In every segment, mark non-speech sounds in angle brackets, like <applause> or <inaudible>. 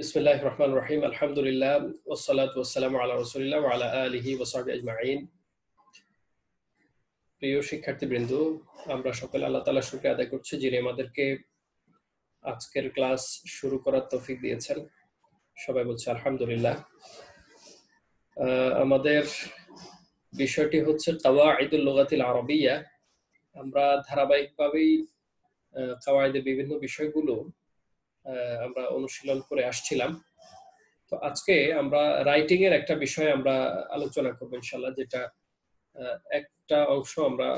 বিসমুল্লাহ রহমান রহিম আলহামদুলিল্লাহ ওসালাত ওসালাম আল্লাহ রসুলিল্লাহ আলা আলহি ওসাহাবি আজমাইন প্রিয় শিক্ষার্থীবৃন্দ আমরা সকলে আল্লাহ তালা শুক্রে আদায় করছি যিনি আমাদেরকে আজকের ক্লাস শুরু করার তফিক দিয়েছেন সবাই বলছে আলহামদুলিল্লাহ আমাদের বিষয়টি হচ্ছে তাওয়া ঈদুল লোগাতিল আরবিয়া আমরা ধারাবাহিকভাবেই কাওয়াইদের বিভিন্ন বিষয়গুলো আমরা অনুশীলন করে আসছিলাম তো আজকে আমরা রাইটিং এর একটা বিষয় আমরা আলোচনা করবো ইনশাল্লাহ যেটা একটা অংশ আমরা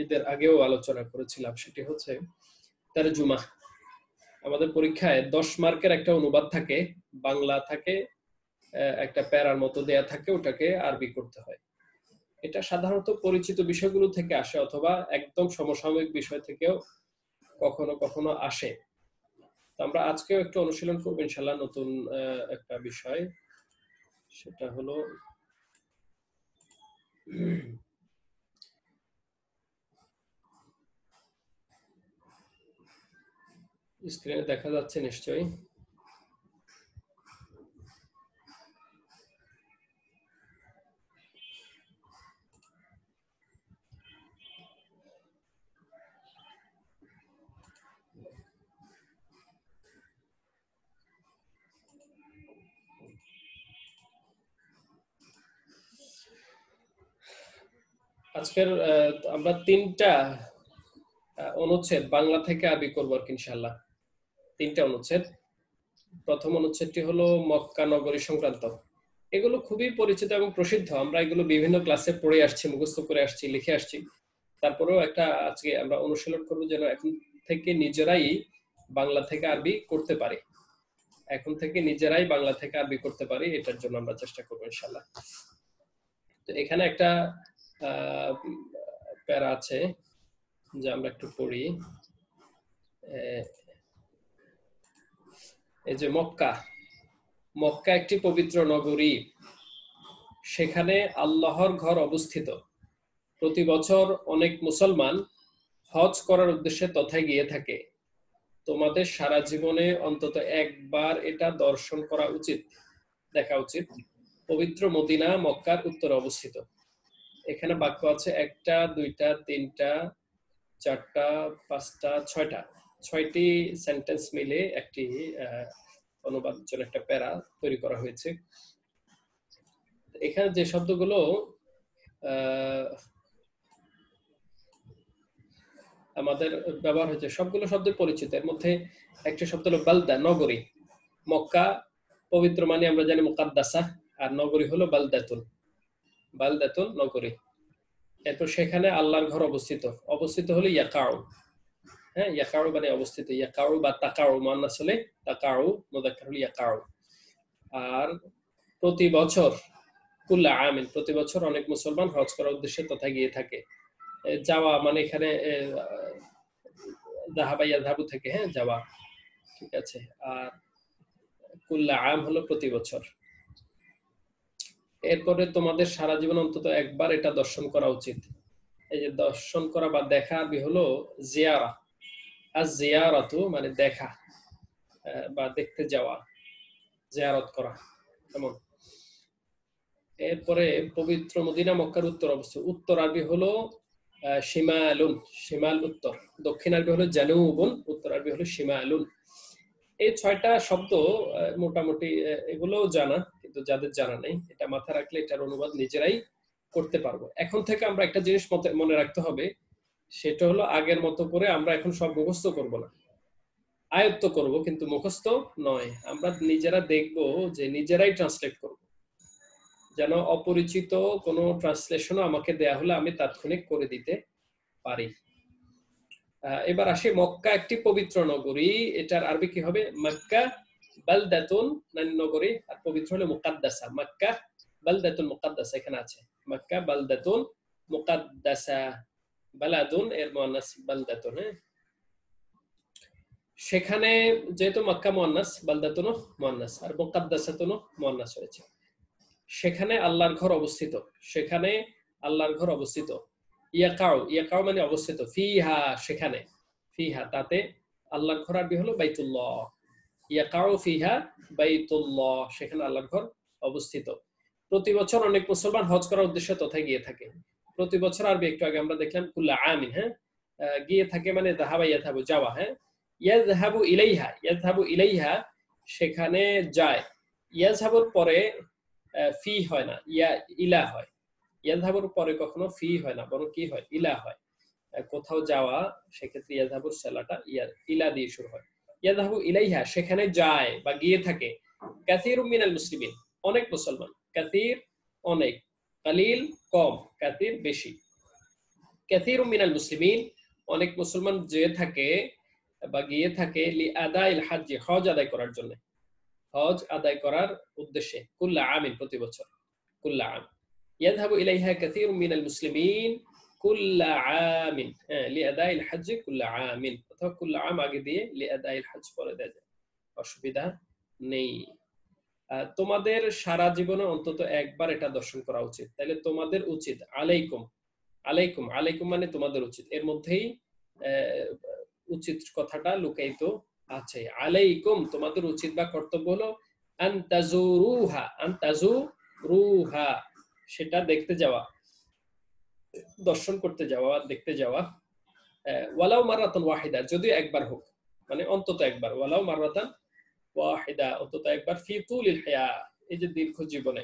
এদের আগেও আলোচনা করেছিলাম সেটি হচ্ছে তার জুমা আমাদের পরীক্ষায় দশ মার্কের একটা অনুবাদ থাকে বাংলা থাকে একটা প্যারার মতো দেয়া থাকে ওটাকে আরবি করতে হয় এটা সাধারণত পরিচিত বিষয়গুলো থেকে আসে অথবা একদম সমসাময়িক বিষয় থেকেও কখনো কখনো আসে আমরা আজকেও একটু অনুশীলন করবো ইনশাল্লাহ নতুন একটা বিষয় সেটা হলো স্ক্রিনে দেখা যাচ্ছে নিশ্চয়ই আজকের আমরা তিনটা অনুচ্ছেদ বাংলা থেকে আরবি করবো আর কি ইনশাল্লাহ তিনটা অনুচ্ছেদ প্রথম অনুচ্ছেদটি হলো মক্কা নগরী সংক্রান্ত এগুলো খুবই পরিচিত এবং প্রসিদ্ধ আমরা এগুলো বিভিন্ন ক্লাসে পড়ে আসছি মুখস্থ করে আসছি লিখে আসছি তারপরেও একটা আজকে আমরা অনুশীলন করবো যেন এখন থেকে নিজেরাই বাংলা থেকে আরবি করতে পারি এখন থেকে নিজেরাই বাংলা থেকে আরবি করতে পারি এটার জন্য আমরা চেষ্টা করবো ইনশাল্লাহ তো এখানে একটা প্যারা আছে যে আমরা একটু পড়ি এই যে মক্কা মক্কা একটি পবিত্র নগরী সেখানে আল্লাহর ঘর অবস্থিত প্রতি বছর অনেক মুসলমান হজ করার উদ্দেশ্যে তথায় গিয়ে থাকে তোমাদের সারা জীবনে অন্তত একবার এটা দর্শন করা উচিত দেখা উচিত পবিত্র মদিনা মক্কার উত্তরে অবস্থিত এখানে বাক্য আছে একটা দুইটা তিনটা চারটা পাঁচটা ছয়টা ছয়টি সেন্টেন্স মিলে একটি অনুবাদ জন্য একটা প্যারা তৈরি করা হয়েছে এখানে যে শব্দগুলো আমাদের ব্যবহার হয়েছে সবগুলো শব্দ পরিচিত এর মধ্যে একটা শব্দ হলো বালদা নগরী মক্কা পবিত্র মানে আমরা জানি মোকাদ্দাসা আর নগরী হলো বালদাতুল বালদাতুল নগরী এরপর সেখানে আল্লাহর ঘর অবস্থিত অবস্থিত হলো ইয়াকাউ হ্যাঁ ইয়াকাউ মানে অবস্থিত ইয়াকাউ বা তাকাউ মান্না চলে তাকাউ মোদাক্কার হলো ইয়াকাউ আর প্রতি বছর কুল্লা আমিন প্রতি বছর অনেক মুসলমান হজ করার উদ্দেশ্যে তথা গিয়ে থাকে যাওয়া মানে এখানে দাহাবাইয়া ধাবু থেকে হ্যাঁ যাওয়া ঠিক আছে আর কুল্লা আম হলো প্রতি বছর এরপরে তোমাদের সারা জীবন অন্তত একবার এটা দর্শন করা উচিত এই যে দর্শন করা বা দেখা আরবি হলো জিয়ারা আর জিয়ারাতু মানে দেখা বা দেখতে যাওয়া জিয়ারত করা এমন এরপরে পবিত্র মদিনা মক্কার উত্তর অবস্থা উত্তর আরবি হলো সীমালুন সীমাল উত্তর দক্ষিণ আরবি হলো জানুবুন উত্তর আরবি হলো সীমালুন এই ছয়টা শব্দ মোটামুটি এগুলোও জানা কিন্তু যাদের জানা নেই এটা মাথা রাখলে এটার অনুবাদ নিজেরাই করতে পারবো এখন থেকে আমরা একটা জিনিস মনে রাখতে হবে সেটা হলো আগের মতো করে আমরা এখন সব মুখস্থ করব না আয়ত্ত করব কিন্তু মুখস্থ নয় আমরা নিজেরা দেখব যে নিজেরাই ট্রান্সলেট করব যেন অপরিচিত কোনো ট্রান্সলেশনও আমাকে দেয়া হলে আমি তাৎক্ষণিক করে দিতে পারি এবার আসে মক্কা একটি পবিত্র নগরী এটার আরবি কি হবে মক্কা বালদাতুন নগরী আর পবিত্র হলে মুকাদ্দাসা মক্কা বালদাতুন মুকাদ্দাসা এখানে আছে মক্কা বালদাতুন মুকাদ্দাসা বালাদুন এর মুয়ান্নাস বালদাতুন হ্যাঁ। সেখানে যেহেতু মক্কা মুয়ান্নাস বালদাতুন মুয়ান্নাস আর মুকাদ্দাসাতুন মুয়ান্নাস হয়েছে সেখানে আল্লাহর ঘর অবস্থিত সেখানে আল্লাহর ঘর অবস্থিত ইয়াকাউ ইয়াকাউ মানে অবস্থিত ফিহা সেখানে ফিহা তাতে আল্লাহর ঘর আরবি হলো বাইতুল্লাহ ইয়াকাউ ফিহা বাইতুল্লাহ সেখানে আল্লাহর ঘর অবস্থিত প্রতি বছর অনেক মুসলমান হজ করার উদ্দেশ্যে তথায় গিয়ে থাকে প্রতি বছর আরবি একটু আগে আমরা দেখলাম কুল্লা আমিন হ্যাঁ গিয়ে থাকে মানে দাহাবা ইয়াথাবু যাওয়া হ্যাঁ ইয়াজহাবু ইলাইহা ইয়াজহাবু ইলাইহা সেখানে যায় ইয়াজহাবুর পরে ফি হয় না ইয়া ইলা হয় ইয়াধাবুর পরে কখনো ফি হয় না বরং কি হয় ইলা হয় কোথাও যাওয়া সেক্ষেত্রে ইয়াধাবুর সেলাটা ইয়া ইলা দিয়ে শুরু হয় ইয়াধাবু ইলাইহা সেখানে যায় বা গিয়ে থাকে কাসির মিনাল মুসলিমিন অনেক মুসলমান কাসির অনেক কালিল কম কাসির বেশি কাসির মিনাল মুসলিমিন অনেক মুসলমান যে থাকে বা গিয়ে থাকে লি আদাইল হাজি হজ আদায় করার জন্য হজ আদায় করার উদ্দেশ্যে কুল্লা আমিন প্রতি বছর কুল্লা আমিন يذهب إليها كثير من المسلمين كل عام لأداء الحج كل عام كل عام আগে لأداء الحج পরে দেয়া যায় অসুবিধা নেই তোমাদের সারা জীবনে অন্তত একবার এটা দর্শন করা উচিত তাহলে তোমাদের উচিত আলাইকুম আলাইকুম আলাইকুম মানে তোমাদের উচিত এর মধ্যেই উচিত কথাটা লুকাইতো আছে আলাইকুম তোমাদের উচিত বা কর্তব্য হলো আন্তাজু রুহা আন্তাজু রুহা সেটা দেখতে যাওয়া দর্শন করতে যাওয়া দেখতে যাওয়া ওয়ালাও মারাতন ওয়াহিদা যদি একবার হোক মানে অন্তত একবার ওয়ালাও মারাতন ওয়াহিদা অন্তত একবার ফি হায়া এই যে দীর্ঘ জীবনে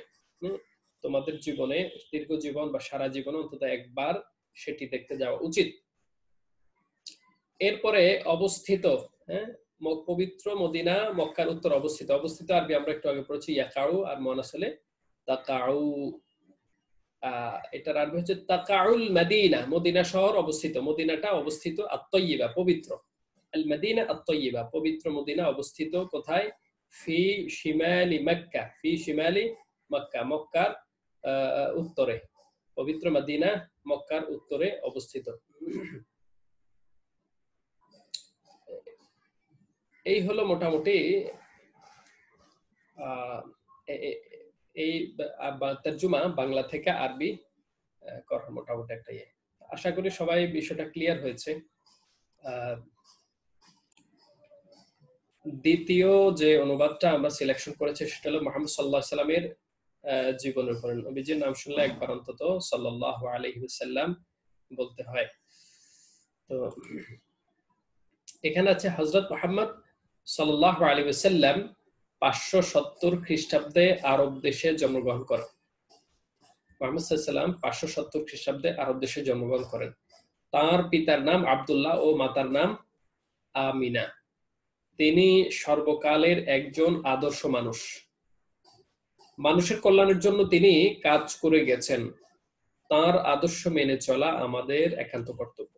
তোমাদের জীবনে দীর্ঘ জীবন বা সারা জীবনে অন্তত একবার সেটি দেখতে যাওয়া উচিত এরপরে অবস্থিত হ্যাঁ পবিত্র মদিনা মক্কার উত্তর অবস্থিত অবস্থিত আরবি আমরা একটু আগে পড়েছি ইয়াকাউ আর মনাসলে তাকাউ এটার আরবি হচ্ছে তাকাউল মাদিনা মদিনা শহর অবস্থিত মদিনাটা অবস্থিত আত্মইবা পবিত্র আল মাদিনা আত্মইবা পবিত্র মদিনা অবস্থিত কোথায় ফি শিমালি মক্কা ফি শিমালি মক্কা মক্কার উত্তরে পবিত্র মদিনা মক্কার উত্তরে অবস্থিত এই হলো মোটামুটি এই তর্জুমা বাংলা থেকে আরবি করা মোটামুটি একটা ইয়ে আশা করি সবাই বিষয়টা ক্লিয়ার হয়েছে দ্বিতীয় যে অনুবাদটা আমরা সিলেকশন করেছি সেটা হলো মোহাম্মদ সাল্লাহ সাল্লামের জীবনের উপর নবীজির নাম শুনলে একবার অন্তত সাল্লাহ আলহিসাল্লাম বলতে হয় তো এখানে আছে হজরত মোহাম্মদ সাল্লাহ আলী পাঁচশো সত্তর খ্রিস্টাব্দে আরব দেশে জন্মগ্রহণ করেন মোহাম্মদ সাল্লাম পাঁচশো সত্তর খ্রিস্টাব্দে আরব দেশে জন্মগ্রহণ করেন তার পিতার নাম আবদুল্লাহ ও মাতার নাম আমিনা তিনি সর্বকালের একজন আদর্শ মানুষ মানুষের কল্যাণের জন্য তিনি কাজ করে গেছেন তার আদর্শ মেনে চলা আমাদের একান্ত কর্তব্য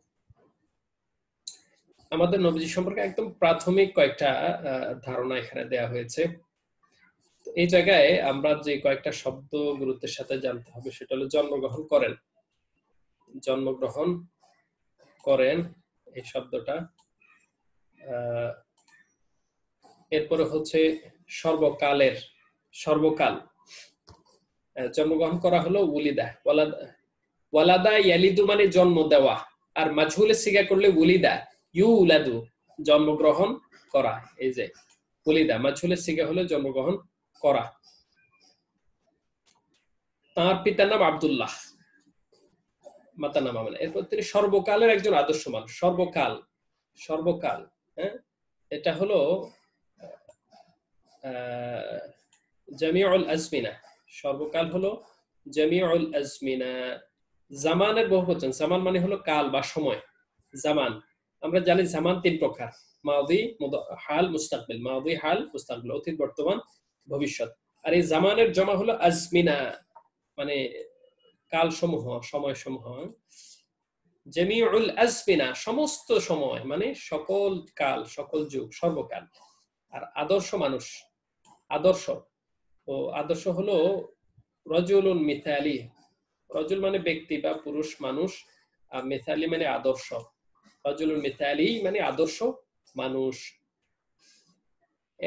আমাদের নবীজি সম্পর্কে একদম প্রাথমিক কয়েকটা ধারণা এখানে দেয়া হয়েছে এই জায়গায় আমরা যে কয়েকটা শব্দ গুরুত্বের সাথে জানতে হবে সেটা হলো জন্মগ্রহণ করেন জন্মগ্রহণ করেন এই শব্দটা এরপরে হচ্ছে সর্বকালের সর্বকাল জন্মগ্রহণ করা হলো উলিদা ওয়ালাদা ওয়ালাদা ইয়ালিদু মানে জন্ম দেওয়া আর মাঝুলে সিগা করলে উলিদা ইউলাদু জন্মগ্রহণ করা এই যে উলিদা মাছুলের সিগে হলে জন্মগ্রহণ করা তার পিতার নাম আবদুল্লাহ মাতার নাম আমলা এরপর তিনি সর্বকালের একজন আদর্শ মানুষ সর্বকাল সর্বকাল হ্যাঁ এটা হলো জামিউল আজমিনা সর্বকাল হলো জামিউল আজমিনা জামানের বহু বচন জামান মানে হলো কাল বা সময় জামান আমরা জানি জামান তিন প্রকার মাদি হাল মুস্তাকবিল মাদি হাল মুস্তাকবিল অতীত বর্তমান ভবিষ্যৎ আর এই জামানের জমা হলো আজমিনা মানে কাল সমূহ সময় সমূহ জেমিউল আজমিনা সমস্ত সময় মানে সকল কাল সকল যুগ সর্বকাল আর আদর্শ মানুষ আদর্শ ও আদর্শ হলো রজুলুন মিথালি রজুল মানে ব্যক্তি বা পুরুষ মানুষ আর মিথালি মানে আদর্শ রজুল মিতালি মানে আদর্শ মানুষ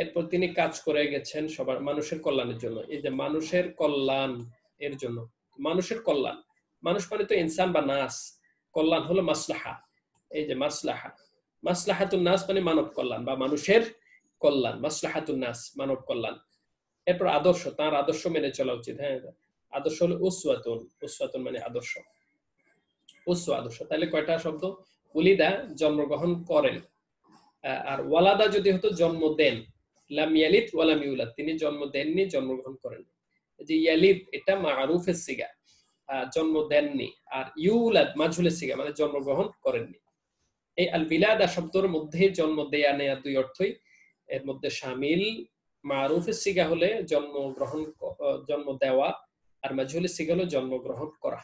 এরপর তিনি কাজ করে গেছেন সবার মানুষের কল্যাণের জন্য এই যে মানুষের কল্যাণ এর জন্য মানুষের কল্যাণ মানুষ মানে তো ইনসান বা নাস কল্যাণ হলো মাসলাহা এই যে মাসলাহা মাসলাহাতুন নাস মানে মানব কল্যাণ বা মানুষের কল্যাণ মাসলাহাতুন নাস মানব কল্যাণ এরপর আদর্শ তার আদর্শ মেনে চলা উচিত হ্যাঁ আদর্শ হলো উসওয়াতুন উসওয়াতুন মানে আদর্শ উসওয়া আদর্শ তাহলে কয়টা শব্দ ওলিদা জন্মগ্রহণ করেন আর ওয়ালাদা যদি হতো জন্ম দেন লাম ইয়ালিদ ওয়ালাম ইউলাদ তিনি জন্ম দেননি জন্মগ্রহণ করেন যে ইয়ালিদ এটা মারুফের সিগা জন্ম দেননি আর ইউলাদ মাঝুলের সিগা মানে জন্মগ্রহণ করেননি এই আল বিলাদা শব্দের মধ্যে জন্ম দেয়া নেয়া দুই অর্থই এর মধ্যে সামিল মারুফের সিগা হলে জন্মগ্রহণ জন্ম দেওয়া আর মাঝুলের সিগা হলো জন্মগ্রহণ করা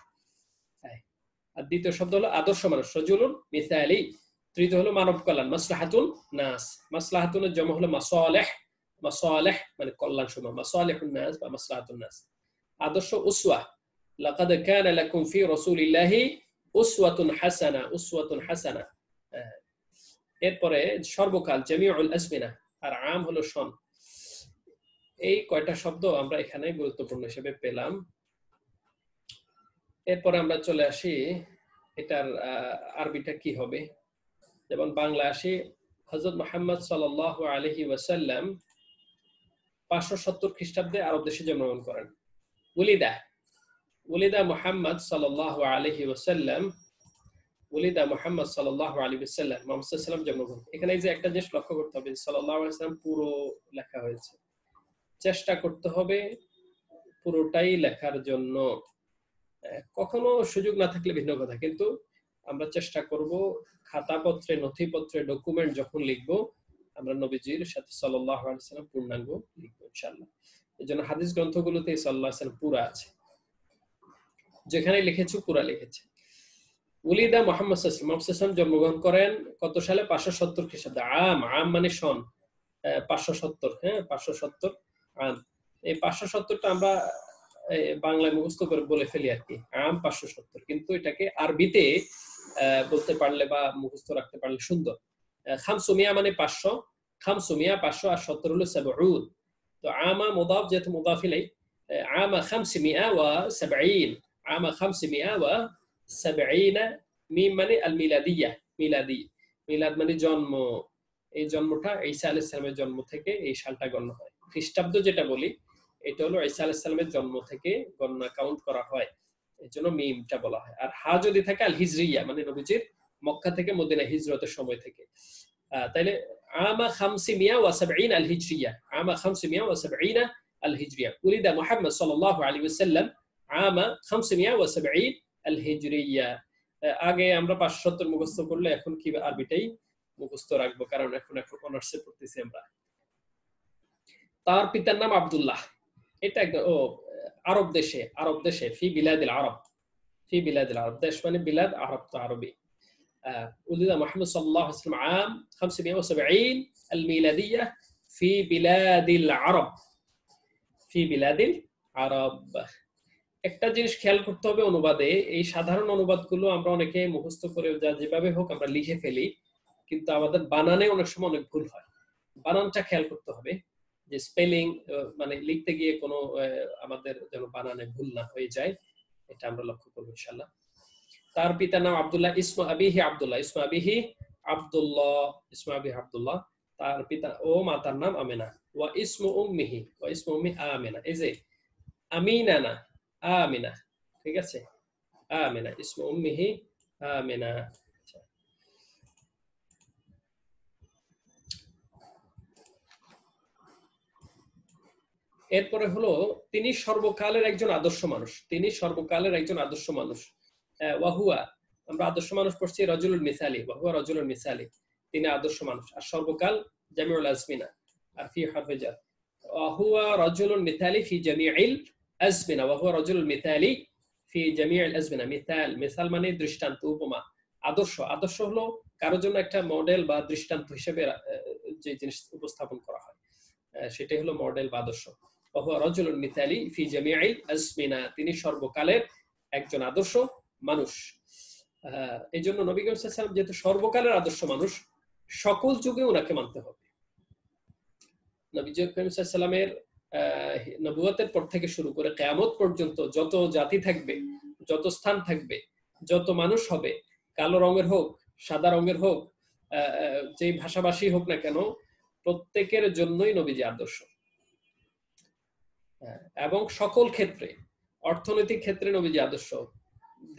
আর দ্বিতীয় শব্দ হলো আদর্শ মানুষ সজুলুন মিসাইলি তৃতীয় হলো মানব কল্যাণ মাসলাহাতুল নাস মাসলাহাতুলের জমা হলো মাসালেহ মাসালেহ মানে কল্যাণ সময় মাসালেহুন নাস বা মাসলাহাতুল নাস আদর্শ উসওয়া লাকাদ কানা লাকুম ফি রাসূলিল্লাহি উসওয়াতুন হাসানা উসওয়াতুন হাসানা এরপরে সর্বকাল জামিউল আসমিনা আর আম হলো সন এই কয়টা শব্দ আমরা এখানে গুরুত্বপূর্ণ হিসেবে পেলাম এরপর আমরা চলে আসি এটার আরবিটা কি হবে যেমন বাংলা আসি হজরত মোহাম্মদ সাল আলহি ওয়াসাল্লাম পাঁচশো সত্তর খ্রিস্টাব্দে আরব দেশে জন্মগ্রহণ করেন উলিদা উলিদা মোহাম্মদ সাল আলহি ওয়াসাল্লাম উলিদা মোহাম্মদ সাল আলী ওসাল্লাম মোহাম্মদ জন্মগ্রহণ এখানে যে একটা জিনিস লক্ষ্য করতে হবে সাল্লাহ আলাইসাল্লাম পুরো লেখা হয়েছে চেষ্টা করতে হবে পুরোটাই লেখার জন্য কখনো সুযোগ না থাকলে ভিন্ন কথা কিন্তু আমরা চেষ্টা করব খাতাপত্রে নথিপত্রে ডকুমেন্ট যখন লিখব আমরা নবীজির সাথে সাল্লাহ পূর্ণাঙ্গ লিখব ইনশাল্লাহ এই জন্য হাদিস গ্রন্থগুলোতে সাল্লাহ পুরা আছে যেখানে লিখেছে পুরা লিখেছে উলিদা মোহাম্মদ মোহাম্মদ জন্মগ্রহণ করেন কত সালে পাঁচশো সত্তর খ্রিস্টাব্দে আম আম মানে সন পাঁচশো সত্তর হ্যাঁ পাঁচশো সত্তর আম এই পাঁচশো সত্তরটা আমরা বাংলায় মুখস্থ করে বলে ফেলি আর কি আম পাঁচশো সত্তর কিন্তু এটাকে আরবিতে বলতে পারলে বা মুখস্থ রাখতে পারলে সুন্দর খামসুমিয়া মানে পাঁচশো খামসুমিয়া পাঁচশো আর সত্তর হলো সাবউদ তো আমা মোদাফ যেহেতু মোদাফিলাই আমা খামসিমিয়া ওয়া সাবঈন আমা খামসিমিয়া ওয়া সাবঈনা মিম মানে আল মিলাদিয়া মিলাদি মিলাদ মানে জন্ম এই জন্মটা ঈসা আলাইহিস সালামের জন্ম থেকে এই সালটা গণ্য হয় খ্রিস্টাব্দ যেটা বলি এটা হলো ঈসা আলাহিসাল্লামের জন্ম থেকে গণনা কাউন্ট করা হয় এই জন্য মিমটা বলা হয় আর হা যদি থাকে আল হিজরিয়া মানে নবীজির মক্কা থেকে মদিনা হিজরতের সময় থেকে তাইলে আমা খামসি মিয়া ওয়াসাবঈন আল হিজরিয়া আমা খামসি মিয়া ওয়াসাবঈনা আল হিজরিয়া উলিদা মুহাম্মদ সাল্লাল্লাহু আলাইহি ওয়াসাল্লাম আমা খামসি মিয়া ওয়াসাবঈন আল হিজরিয়া আগে আমরা পাঁচশত্তর মুখস্থ করলে এখন কি আরবিটাই মুখস্থ রাখবো কারণ এখন এখন অনার্সে পড়তেছি আমরা তার পিতার নাম আব্দুল্লাহ এটা একদম ও আরব দেশে আরব দেশে ফি বিলাদিল আরব ফি বিলাদিল আরব দেশ মানে বিলাদ আরব তো আরবি ولد محمد صلى الله عليه وسلم عام 570 الميلادية في بلاد العرب في بلاد العرب একটা জিনিস খেয়াল করতে হবে অনুবাদে এই সাধারণ অনুবাদগুলো আমরা অনেকে মুখস্থ করে যা যেভাবে হোক আমরা লিখে ফেলি কিন্তু আমাদের বানানে অনেক সময় অনেক ভুল হয় বানানটা খেয়াল করতে হবে যে স্পেলিং মানে লিখতে গিয়ে কোনো আমাদের যেন বানানে ভুল না হয়ে যায় এটা আমরা লক্ষ্য করবো ইনশাল্লাহ তার পিতার নাম আবদুল্লাহ ইসমা আবিহি আবদুল্লাহ ইসমা আবিহি আবদুল্লাহ ইসমা আবি আবদুল্লাহ তার পিতা ও মাতার নাম আমেনা ওয়া ইসমু উম্মিহি ওয়া ইসমু উম্মি আমেনা এই যে আমিনা না আমিনা ঠিক আছে আমেনা ইসমু উম্মিহি আমেনা এরপরে হলো তিনি সর্বকালের একজন আদর্শ মানুষ তিনি সর্বকালের একজন আদর্শ মানুষ ওয়াহুয়া আমরা আদর্শ মানুষ পড়ছি রজুলুল মিসালি ওয়াহুয়া রজুলুল মিসালি তিনি আদর্শ মানুষ আর সর্বকাল জামিউল আজমিনা আর ফি হাফেজার ওয়াহুয়া রজুলুল মিসালি ফি জামিউল আজমিনা ওয়াহুয়া রজুলুল মিসালি ফি জামিউল আজমিনা মিসাল মিসাল মানে দৃষ্টান্ত উপমা আদর্শ আদর্শ হলো কারোর জন্য একটা মডেল বা দৃষ্টান্ত হিসেবে যে জিনিস উপস্থাপন করা হয় সেটাই হলো মডেল বা আদর্শ তিনি সর্বকালের একজন আদর্শ মানুষ এই জন্য নবী যেহেতু সর্বকালের আদর্শ মানুষ সকল যুগে ওনাকে মানতে হবে নবীজামের করিম পর থেকে শুরু করে কেয়ামত পর্যন্ত যত জাতি থাকবে যত স্থান থাকবে যত মানুষ হবে কালো রঙের হোক সাদা রঙের হোক যে ভাষাভাষী হোক না কেন প্রত্যেকের জন্যই নবীজি আদর্শ এবং সকল ক্ষেত্রে অর্থনৈতিক ক্ষেত্রে নবীজি আদর্শ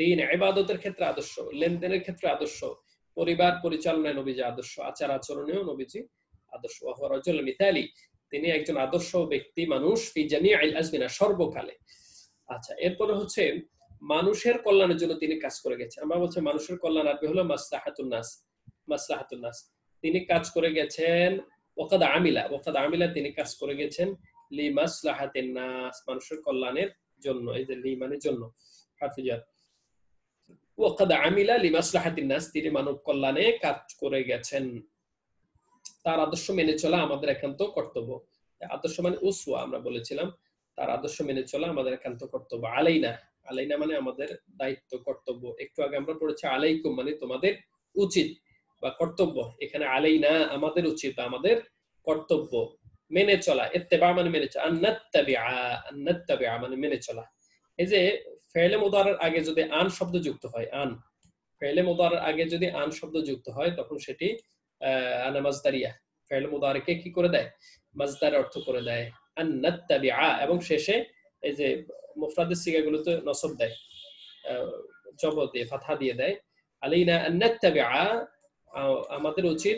দিন এবাদতের ক্ষেত্রে আদর্শ লেনদেনের ক্ষেত্রে আদর্শ পরিবার পরিচালনায় নবীজি আদর্শ আচার আচরণেও নবীজি আদর্শ ওয়াহরাজুল মিতালি তিনি একজন আদর্শ ব্যক্তি মানুষ ফি জামিয়া আল আজমিনা সর্বকালে আচ্ছা এরপরে হচ্ছে মানুষের কল্যাণের জন্য তিনি কাজ করে গেছেন আমরা বলছি মানুষের কল্যাণ আরবি হলো মাসলাহাতুন নাস তিনি কাজ করে গেছেন ওকাদ আমিলা ওকাদ আমিলা তিনি কাজ করে গেছেন মানুষের কল্যাণের জন্য এই যে লিমানের জন্য আমিলা নাস তিনি মানব কল্যাণে কাজ করে গেছেন তার আদর্শ মেনে চলা আমাদের একান্ত কর্তব্য আদর্শ মানে উসুয়া আমরা বলেছিলাম তার আদর্শ মেনে চলা আমাদের একান্ত কর্তব্য আলাইনা আলাইনা মানে আমাদের দায়িত্ব কর্তব্য একটু আগে আমরা পড়েছি আলাইকুম মানে তোমাদের উচিত বা কর্তব্য এখানে আলাইনা আমাদের উচিত আমাদের কর্তব্য মেনে চলা বা মানে মেনে চলা আন্নাত্তাবিআ মানে মেনে চলা এই যে ফেলে মুদারের আগে যদি আন শব্দ যুক্ত হয় আন ফেলে মুদারের আগে যদি আন শব্দ যুক্ত হয় তখন সেটি আনা মাজদারিয়া ফেলে মুদারকে কি করে দেয় মাজদার অর্থ করে দেয় আন্নাত্তাবিআ এবং শেষে এই যে মুফরাদের সিগাগুলোতে নসব দেয় জবর দিয়ে ফাথা দিয়ে দেয় আলাইনা আন্নাত্তাবিআ আমাদের উচিত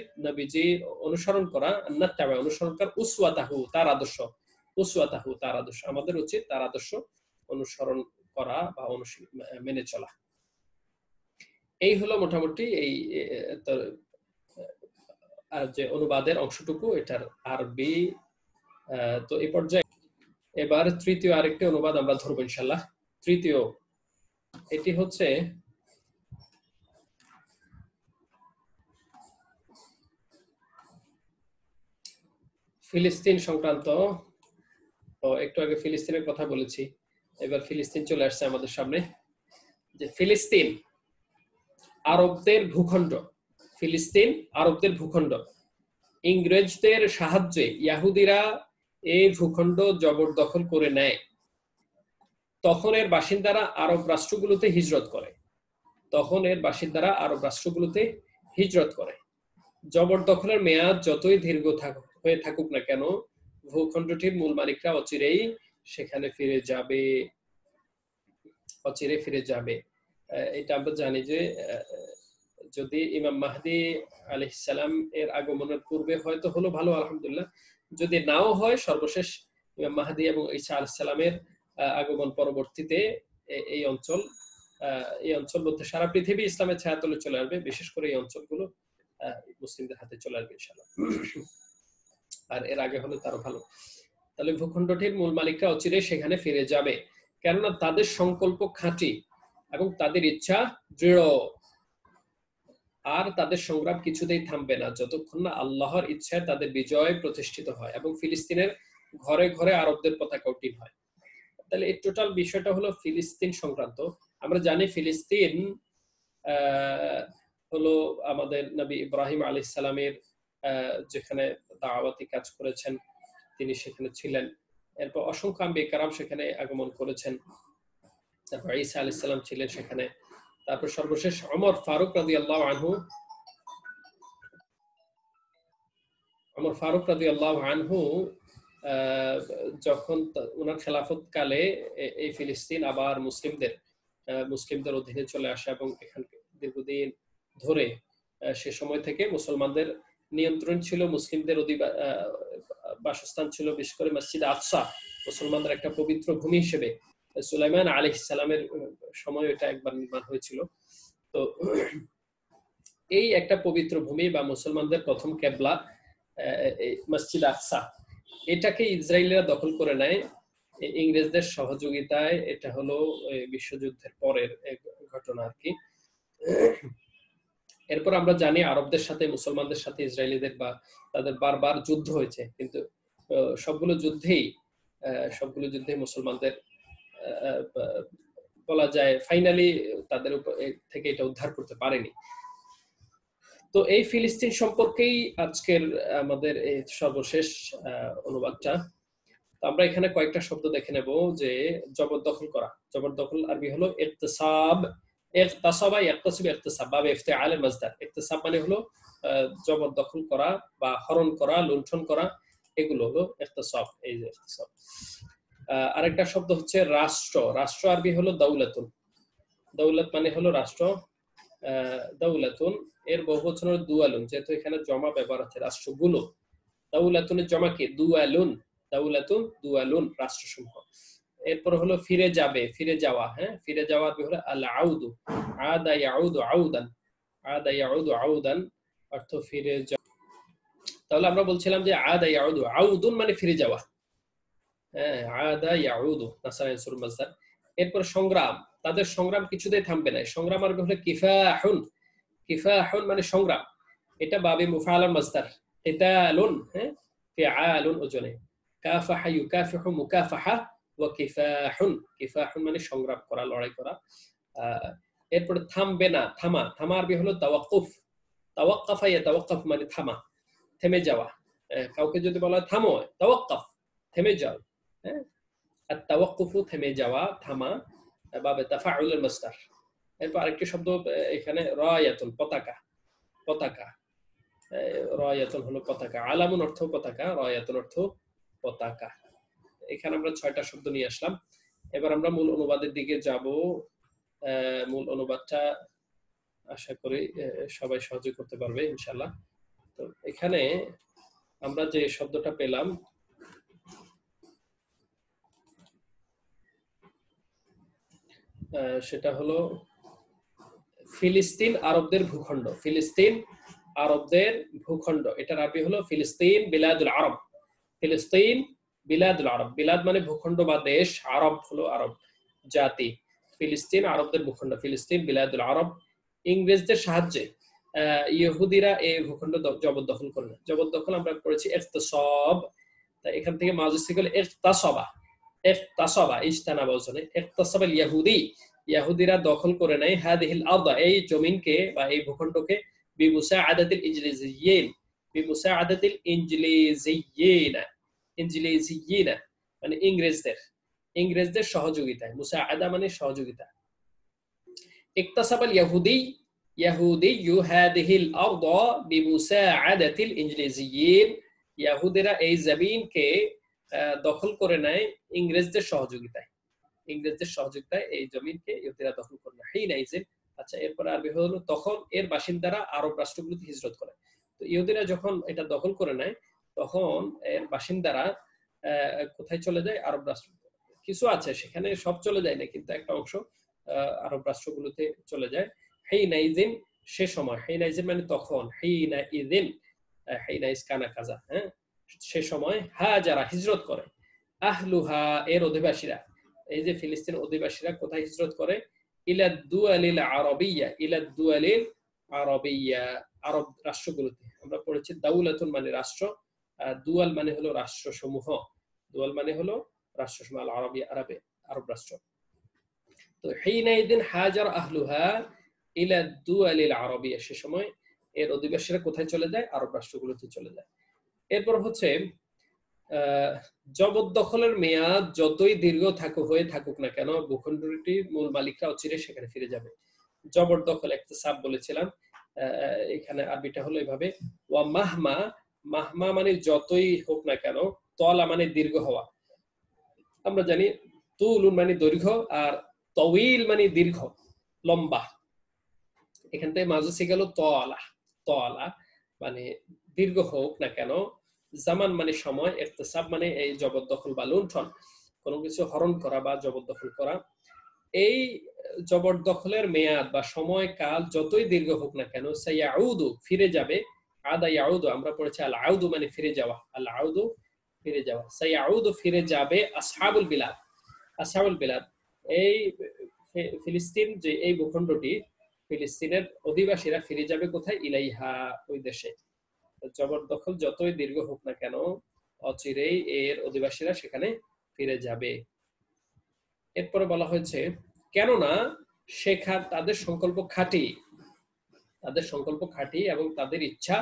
যে অনুসরণ করা নাত্তাবা অনুসরণ করা উসুয়া তাহু তার আদর্শ উসুয়া তাহু তার আদর্শ আমাদের উচিত তার আদর্শ অনুসরণ করা বা মেনে চলা এই হলো মোটামুটি এই যে অনুবাদের অংশটুকু এটার আরবি তো এ পর্যায়ে এবার তৃতীয় আরেকটি অনুবাদ আমরা ধরবো ইনশাল্লাহ তৃতীয় এটি হচ্ছে ফিলিস্তিন সংক্রান্ত তো একটু আগে ফিলিস্তিনের কথা বলেছি এবার ফিলিস্তিন চলে আসছে আমাদের সামনে যে ফিলিস্তিন আরবদের ভূখণ্ড ফিলিস্তিন আরবদের ভূখণ্ড ইংরেজদের সাহায্যে ইয়াহুদিরা এই ভূখণ্ড জবরদখল করে নেয় তখন এর বাসিন্দারা আরব রাষ্ট্রগুলোতে হিজরত করে তখন এর বাসিন্দারা আরব রাষ্ট্রগুলোতে হিজরত করে জবরদখলের মেয়াদ যতই দীর্ঘ থাকুক হয়ে থাকুক না কেন ভূখণ্ডটির মূল মালিকরা অচিরেই সেখানে ফিরে যাবে অচিরে ফিরে যাবে এটা আমরা জানি যে যদি ইমাম মাহদি আলহিসাল্লাম এর আগমনের পূর্বে হয়তো হলো ভালো আলহামদুলিল্লাহ যদি নাও হয় সর্বশেষ ইমাম মাহাদি এবং ঈসা আলসালামের আগমন পরবর্তীতে এই অঞ্চল এই অঞ্চল মধ্যে সারা পৃথিবী ইসলামের ছায়াতলে চলে আসবে বিশেষ করে এই অঞ্চলগুলো মুসলিমদের হাতে চলে আসবে ইনশাল্লাহ আর এর আগে হলে তারও ভালো তাহলে ভূখণ্ডটির মূল মালিকরা অচিরে সেখানে ফিরে যাবে কেননা তাদের সংকল্প খাঁটি এবং তাদের ইচ্ছা দৃঢ় আর তাদের সংগ্রাম কিছুতেই থামবে না যতক্ষণ না আল্লাহর ইচ্ছায় তাদের বিজয় প্রতিষ্ঠিত হয় এবং ফিলিস্তিনের ঘরে ঘরে আরবদের পতাকা উঠিন হয় তাহলে এই টোটাল বিষয়টা হলো ফিলিস্তিন সংক্রান্ত আমরা জানি ফিলিস্তিন হলো আমাদের নবী ইব্রাহিম আলী সালামের যেখানে দাওয়াতি কাজ করেছেন তিনি সেখানে ছিলেন এরপর অসংখ্য আম্বি কারাম সেখানে আগমন করেছেন তারপর ঈসা আলি সাল্লাম ছিলেন সেখানে তারপর সর্বশেষ অমর ফারুক রাজি আল্লাহ আনহু অমর ফারুক রাজি আল্লাহ আনহু যখন ওনার খেলাফত কালে এই ফিলিস্তিন আবার মুসলিমদের মুসলিমদের অধীনে চলে আসে এবং এখান দীর্ঘদিন ধরে সে সময় থেকে মুসলমানদের নিয়ন্ত্রণ ছিল মুসলিমদের বাসস্থান ছিল বিশেষ করে মসজিদ আফসা মুসলমানদের একটা পবিত্র ভূমি হিসেবে সুলাইমান আলি ইসালামের সময় এটা একবার নির্মাণ হয়েছিল তো <clears throat> এই একটা পবিত্র ভূমি বা মুসলমানদের প্রথম ক্যাবলা মসজিদ আফসা এটাকে ইসরায়েলরা দখল করে নেয় ইংরেজদের সহযোগিতায় এটা হলো বিশ্বযুদ্ধের পরের ঘটনা আর কি এরপর আমরা জানি আরবদের সাথে মুসলমানদের সাথে ইসরায়েলিদের বা তাদের বারবার যুদ্ধ হয়েছে কিন্তু সবগুলো যুদ্ধেই সবগুলো যুদ্ধে মুসলমানদের বলা যায় ফাইনালি তাদের থেকে এটা উদ্ধার করতে পারেনি তো এই ফিলিস্তিন সম্পর্কেই আজকের আমাদের এই সর্বশেষ অনুবাদটা আমরা এখানে কয়েকটা শব্দ দেখে নেব যে জবরদখল করা জবরদখল আরবি হলো এতেসাব এখতাসবা ইয়াকতাসিব ইখতিসাব বা ইফতিআল মাজদার ইখতিসাব মানে হলো জবরদখল করা বা হরণ করা লুণ্ঠন করা এগুলো হলো ইখতিসাব এই যে ইখতিসাব আরেকটা শব্দ হচ্ছে রাষ্ট্র রাষ্ট্র আরবি হলো দাউলাতুন দাউলাত মানে হলো রাষ্ট্র দাউলাতুন এর বহুবচন হলো দুয়ালুন যেহেতু এখানে জমা ব্যবহার হচ্ছে রাষ্ট্রগুলো দাউলাতুনের জমা কি দুয়ালুন দাউলাতুন দুয়ালুন রাষ্ট্রসমূহ এরপর হলো ফিরে যাবে ফিরে যাওয়া হ্যাঁ ফিরে যাওয়ার হলো আল আউদু আদা ইয়াউদু আউদান আদা ইয়াউদু আউদান অর্থ ফিরে যাওয়া তাহলে আমরা বলছিলাম যে আদা ইয়াউদু আউদুন মানে ফিরে যাওয়া হ্যাঁ আদা ইয়াউদু নাসারা ইনসুর মাসদার এরপর সংগ্রাম তাদের সংগ্রাম কিছুতেই থামবে না সংগ্রাম আর হলো কিফাহুন কিফাহুন মানে সংগ্রাম এটা বাবে মুফালান মাসদার কিতালুন হ্যাঁ ফিআলুন ওজনে কাফাহা ইউকাফিহু মুকাফাহা কিফাহুন কিফাহুন মানে সংগ্রাম করা লড়াই করা এরপরে থামবে না থামা থামা আরবি হলো তাওয়াকুফ মানে থামা থেমে যাওয়া কাউকে যদি বলা থামো থেমে যাও হ্যাঁ? আর থেমে যাওয়া থামা বা মাস্টার এরপর আরেকটি শব্দ এখানে রায়াতুন পতাকা পতাকা রায়াতুন হলো পতাকা আলামুন অর্থ পতাকা রায়াতুন অর্থ পতাকা এখানে আমরা ছয়টা শব্দ নিয়ে আসলাম এবার আমরা মূল অনুবাদের দিকে যাব মূল অনুবাদটা আশা করি সবাই সহযোগ করতে পারবে ইনশাল্লাহ তো এখানে আমরা যে শব্দটা পেলাম সেটা হলো ফিলিস্তিন আরবদের ভূখণ্ড ফিলিস্তিন আরবদের ভূখণ্ড এটার আপনি হলো ফিলিস্তিন বিলাদুল আরব ফিলিস্তিন বিলাদুল আরব বিলাদ মানে ভূখণ্ড বা দেশ আরব হলো আরব জাতি ফিলিস্তিন আরবদের ভূখণ্ড ফিলিস্তিন বিলাদুল আরব ইংরেজদের সাহায্যে ইহুদিরা এই ভূখণ্ড জবরদখল করলো জবরদখল আমরা করেছি এফতসব এখান থেকে মাজুসি করলে এফতাসবা এফতাসবা ইস্তানা বলছনে এফতাসবাল ইয়াহুদি ইয়াহুদিরা দখল করে নেয় হাদিহিল আদা এই জমিনকে বা এই ভূখণ্ডকে বিমুসা আদাতিল ইজলিজিয়িন বিমুসা আদাতিল ইজলিজিয়িন ইঞ্জিলেজিয়িনা মানে ইংরেজদের ইংরেজদের সহযোগিতায় আদা মানে সহযোগিতা ইকতাসাবাল ইয়াহুদি ইয়াহুদেরা এই জমিনকে দখল করে নেয় ইংরেজদের সহযোগিতায় ইংরেজদের সহযোগিতায় এই জমিনকে ইহুদিরা দখল করে নেয় হেই আচ্ছা এরপরে আরবি হলো তখন এর বাসিন্দারা আরব রাষ্ট্রগুলোতে হিজরত করে তো ইহুদিরা যখন এটা দখল করে নেয় তখন এর বাসিন্দারা কোথায় চলে যায় আরব রাষ্ট্র কিছু আছে সেখানে সব চলে যায় না কিন্তু একটা অংশ আরব রাষ্ট্রগুলোতে চলে যায় হেই নাইজিন সে সময় হেই নাইজিন মানে তখন হেই না ইদিন হেই নাইজ কানা কাজা হ্যাঁ সে সময় হা যারা হিজরত করে আহলুহা এর অধিবাসীরা এই যে ফিলিস্তিন অধিবাসীরা কোথায় হিজরত করে ইলা দুয়ালিল আরবিয়া ইলা দুয়ালিল আরবিয়া আরব রাষ্ট্রগুলোতে আমরা পড়েছি দাউলাতুন মানে রাষ্ট্র দুয়াল মানে হলো রাষ্ট্রসমূহ দুয়াল মানে হলো রাষ্ট্রসমূহ আল আরবি আরবে আরব রাষ্ট্র তো হেইনাইদিন হাজার আহলুহা ইলা দুয়াল ইল আরবি সে সময় এর অধিবাসীরা কোথায় চলে যায় আরব রাষ্ট্রগুলোতে চলে যায় এরপর হচ্ছে জবরদখলের মেয়াদ যতই দীর্ঘ থাকুক হয়ে থাকুক না কেন ভূখণ্ডটি মূল মালিকরা অচিরে সেখানে ফিরে যাবে জবরদখল একটা সাপ বলেছিলাম এখানে আরবিটা হলো এভাবে ওয়া মাহমা মাহমা মানে যতই হোক না কেন তলা মানে দীর্ঘ হওয়া আমরা জানি তুলুন মানে দৈর্ঘ্য আর তউিল মানে দীর্ঘ লম্বা এখান থেকে মাঝে গেল তলা তলা মানে দীর্ঘ হোক না কেন জামান মানে সময় একতেসাব মানে এই জবরদখল বা লুণ্ঠন কোনো কিছু হরণ করা বা জবরদখল করা এই জবরদখলের মেয়াদ বা সময়কাল যতই দীর্ঘ হোক না কেন সাইয়াউদু ফিরে যাবে আদা ইয়াউদু আমরা পড়েছি আল আউদু মানে ফিরে যাওয়া আল আউদু ফিরে যাওয়া সাইয়াউদু ফিরে যাবে আসহাবুল বিলাদ আসহাবুল বিলাদ এই ফিলিস্তিন যে এই ভূখণ্ডটি ফিলিস্তিনের অধিবাসীরা ফিরে যাবে কোথায় ইলাইহা ওই দেশে জবরদখল যতই দীর্ঘ হোক না কেন অচিরেই এর অধিবাসীরা সেখানে ফিরে যাবে এরপরে বলা হয়েছে কেননা সেখান তাদের সংকল্প খাটি তাদের সংকল্প খাটি এবং তাদের ইচ্ছা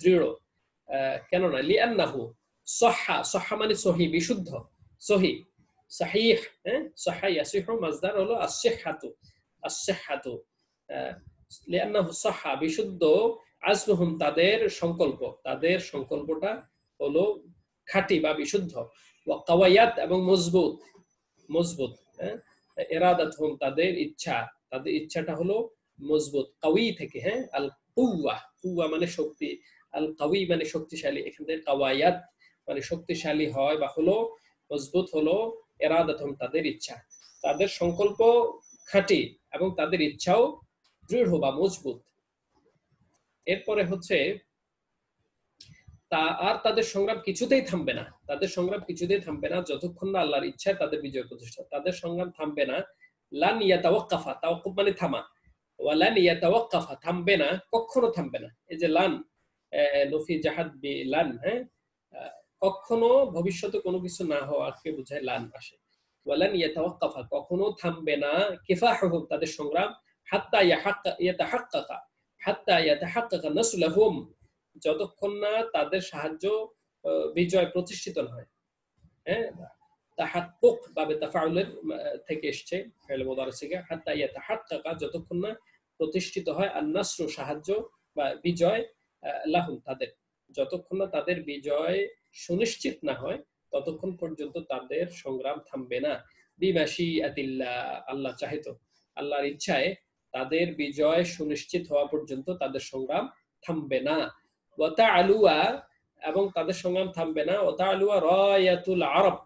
দৃঢ় কেননা লিয়ান্নাহু সহা সহা মানে সহি বিশুদ্ধ সহি সাহিহ হ্যাঁ মাজদার হলো সহা বিশুদ্ধ তাদের সংকল্প তাদের সংকল্পটা হলো খাঁটি বা বিশুদ্ধ কাওয়ায়াত এবং মজবুত মজবুত হ্যাঁ এরাদাত তাদের ইচ্ছা তাদের ইচ্ছাটা হলো মজবুত কাউই থেকে হ্যাঁ আল কুয়া কুয়া মানে শক্তি আল কাউই মানে শক্তিশালী এখান থেকে কাওয়ায়াত মানে শক্তিশালী হয় বা হলো মজবুত হলো এরাদাতম তাদের ইচ্ছা তাদের সংকল্প খাঁটি এবং তাদের ইচ্ছাও দৃঢ় বা মজবুত এরপরে হচ্ছে তা আর তাদের সংগ্রাম কিছুতেই থামবে না তাদের সংগ্রাম কিছুতেই থামবে না যতক্ষণ না আল্লাহর ইচ্ছায় তাদের বিজয় প্রতিষ্ঠা তাদের সংগ্রাম থামবে না লান ইয়া তাওয়াক্কাফা তাওয়াক্কুব মানে থামা ওয়া লান ইয়া তাওয়াক্কাফা থামবে না কখনো থামবে না এই যে লান লফি জাহাদ বি লান হ্যাঁ কখনো ভবিষ্যতে কোনো কিছু না হওয়াকে বোঝায় লান আসে বলেন ইয়েতাওয়াক্কাফা কখনো থামবে না কিফাহুহুম তাদের সংগ্রাম হাত্তা ইয়াহাক্কা ইয়াতাহাক্কাকা হাত্তা ইয়াতাহাক্কাকা নাসলাহুম যতক্ষণ না তাদের সাহায্য বিজয় প্রতিষ্ঠিত হয় হ্যাঁ তাহাক্কুক বা তাফাউলের থেকে এসছে ফেল মোদার থেকে হাত্তা ইয়াতাহাক্কাকা যতক্ষণ না প্রতিষ্ঠিত হয় আর নাসরু সাহায্য বা বিজয় লাহুম তাদের যতক্ষণ না তাদের বিজয় সুনিশ্চিত না হয় ততক্ষণ পর্যন্ত তাদের সংগ্রাম থামবে না বিবাসী আতিল্লা আল্লাহ চাহিত আল্লাহর ইচ্ছায় তাদের বিজয় সুনিশ্চিত হওয়া পর্যন্ত তাদের সংগ্রাম থামবে না ওতা আলুয়া এবং তাদের সংগ্রাম থামবে না ওতা আলুয়া রয়াতুল আরব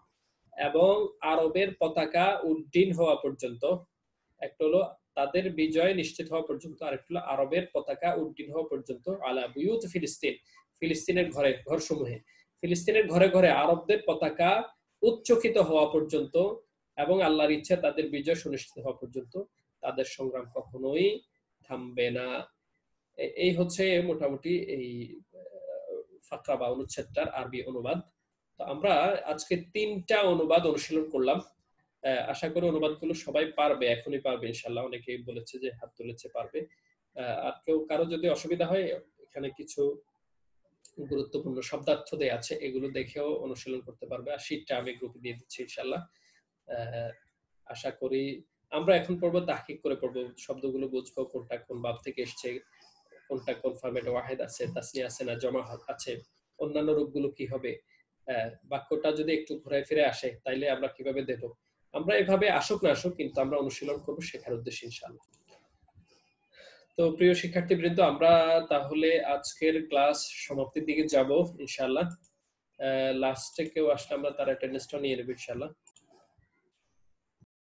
এবং আরবের পতাকা উড্ডীন হওয়া পর্যন্ত একটা হলো তাদের বিজয় নিশ্চিত হওয়া পর্যন্ত আরেকটি হলো আরবের পতাকা উড্ডীন হওয়া পর্যন্ত আলা বুয়ুত ফিলিস্তিন ফিলিস্তিনের ঘরে ঘর সমূহে ফিলিস্তিনের ঘরে ঘরে আরবদের পতাকা উচ্চকিত হওয়া পর্যন্ত এবং আল্লাহর ইচ্ছা তাদের বিজয় সুনিশ্চিত হওয়া পর্যন্ত তাদের সংগ্রাম কখনোই থামবে না এই হচ্ছে মোটামুটি এই ফাঁকা বা অনুচ্ছেদটার আরবি অনুবাদ তো আমরা আজকে তিনটা অনুবাদ অনুশীলন করলাম আশা করি অনুবাদগুলো সবাই পারবে এখনই পারবে ইনশাল্লাহ অনেকেই বলেছে যে হাত তুলেছে পারবে আর কেউ কারো যদি অসুবিধা হয় এখানে কিছু গুরুত্বপূর্ণ শব্দার্থ দেয়া আছে এগুলো দেখেও অনুশীলন করতে পারবে আর শীতটা আমি গ্রুপে দিয়ে দিচ্ছি ইনশাল্লাহ আশা করি আমরা এখন পড়বো তাহকিক করে পড়বো শব্দগুলো বুঝবো কোনটা কোন ভাব থেকে এসছে কোনটা কোন ফর্মেট ওয়াহেদ আছে তাসনি আছে না জমা আছে অন্যান্য রূপগুলো কি হবে বাক্যটা যদি একটু ঘুরে ফিরে আসে তাইলে আমরা কিভাবে দেবো আমরা এভাবে আসুক না আসুক কিন্তু আমরা অনুশীলন করবো শেখার উদ্দেশ্যে ইনশাল্লাহ তো প্রিয় শিক্ষার্থীবৃন্দ আমরা তাহলে আজকের ক্লাস সমাপ্তির দিকে যাব ইনশাল্লাহ লাস্টে কেউ আসলে আমরা তার অ্যাটেন্ডেন্সটা নিয়ে নেব ইনশাল্লাহ